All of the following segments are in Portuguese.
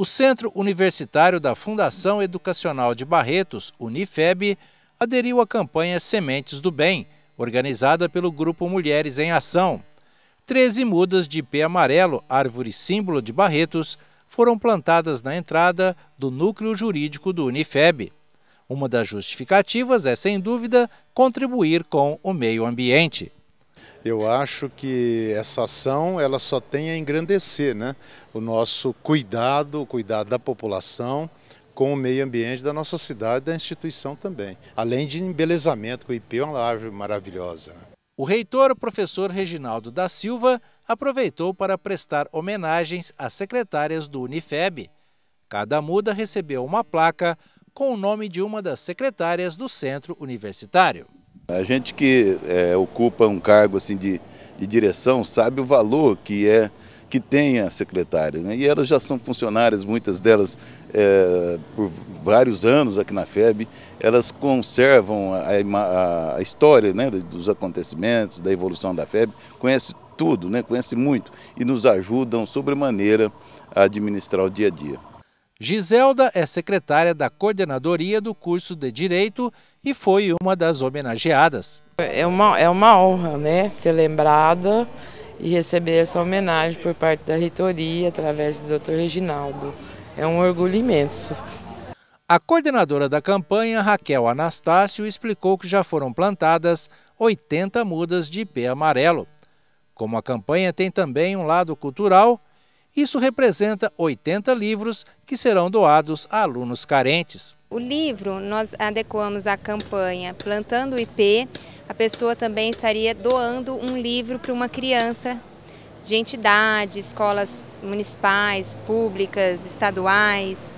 o Centro Universitário da Fundação Educacional de Barretos, Unifeb, aderiu à campanha Sementes do Bem, organizada pelo Grupo Mulheres em Ação. Treze mudas de pé amarelo, árvore símbolo de Barretos, foram plantadas na entrada do núcleo jurídico do Unifeb. Uma das justificativas é, sem dúvida, contribuir com o meio ambiente. Eu acho que essa ação ela só tem a engrandecer né? o nosso cuidado, o cuidado da população com o meio ambiente da nossa cidade e da instituição também. Além de embelezamento, que o IP é uma árvore maravilhosa. Né. O reitor, professor Reginaldo da Silva, aproveitou para prestar homenagens às secretárias do Unifeb. Cada muda recebeu uma placa com o nome de uma das secretárias do centro universitário. A gente que é, ocupa um cargo assim de, de direção sabe o valor que é que tem a secretária, né? e elas já são funcionárias, muitas delas é, por vários anos aqui na FEB, elas conservam a, a história né, dos acontecimentos, da evolução da FEB, conhece tudo, né, conhece muito e nos ajudam sobremaneira a administrar o dia a dia. Giselda é secretária da coordenadoria do curso de Direito e foi uma das homenageadas. É uma, é uma honra né, ser lembrada e receber essa homenagem por parte da reitoria através do Dr. Reginaldo. É um orgulho imenso. A coordenadora da campanha, Raquel Anastácio, explicou que já foram plantadas 80 mudas de pé amarelo. Como a campanha tem também um lado cultural, isso representa 80 livros que serão doados a alunos carentes. O livro nós adequamos à campanha Plantando o IP. A pessoa também estaria doando um livro para uma criança de entidade, escolas municipais, públicas, estaduais.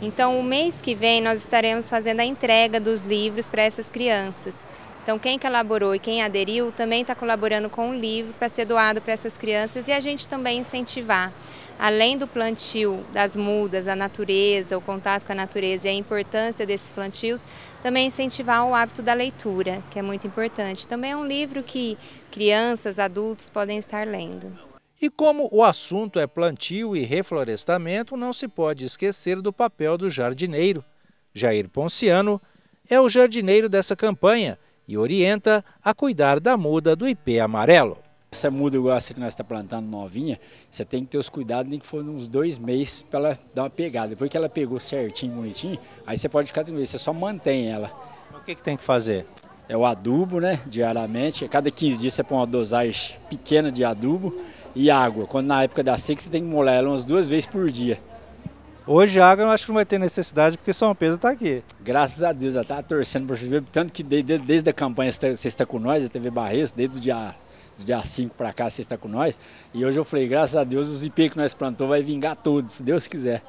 Então, o mês que vem nós estaremos fazendo a entrega dos livros para essas crianças. Então, quem elaborou e quem aderiu também está colaborando com o um livro para ser doado para essas crianças e a gente também incentivar. Além do plantio das mudas, a natureza, o contato com a natureza e a importância desses plantios, também incentivar o hábito da leitura, que é muito importante. Também é um livro que crianças, adultos podem estar lendo. E como o assunto é plantio e reflorestamento, não se pode esquecer do papel do jardineiro. Jair Ponciano é o jardineiro dessa campanha e orienta a cuidar da muda do ipê amarelo. Essa muda igual essa que nós estamos plantando novinha, você tem que ter os cuidados nem que for uns dois meses para ela dar uma pegada. Depois que ela pegou certinho, bonitinho, aí você pode ficar tranquilo, você só mantém ela. O que, que tem que fazer? É o adubo, né, diariamente. A cada 15 dias você põe uma dosagem pequena de adubo e água. Quando na época da seca você tem que molhar ela umas duas vezes por dia. Hoje água eu acho que não vai ter necessidade porque São Pedro está aqui. Graças a Deus, já está torcendo para chover, tanto que desde, desde a campanha tá, você está com nós, a TV Barreiros, desde o dia, dia 5 para cá você está com nós. E hoje eu falei, graças a Deus, os IP que nós plantou vai vingar todos, se Deus quiser.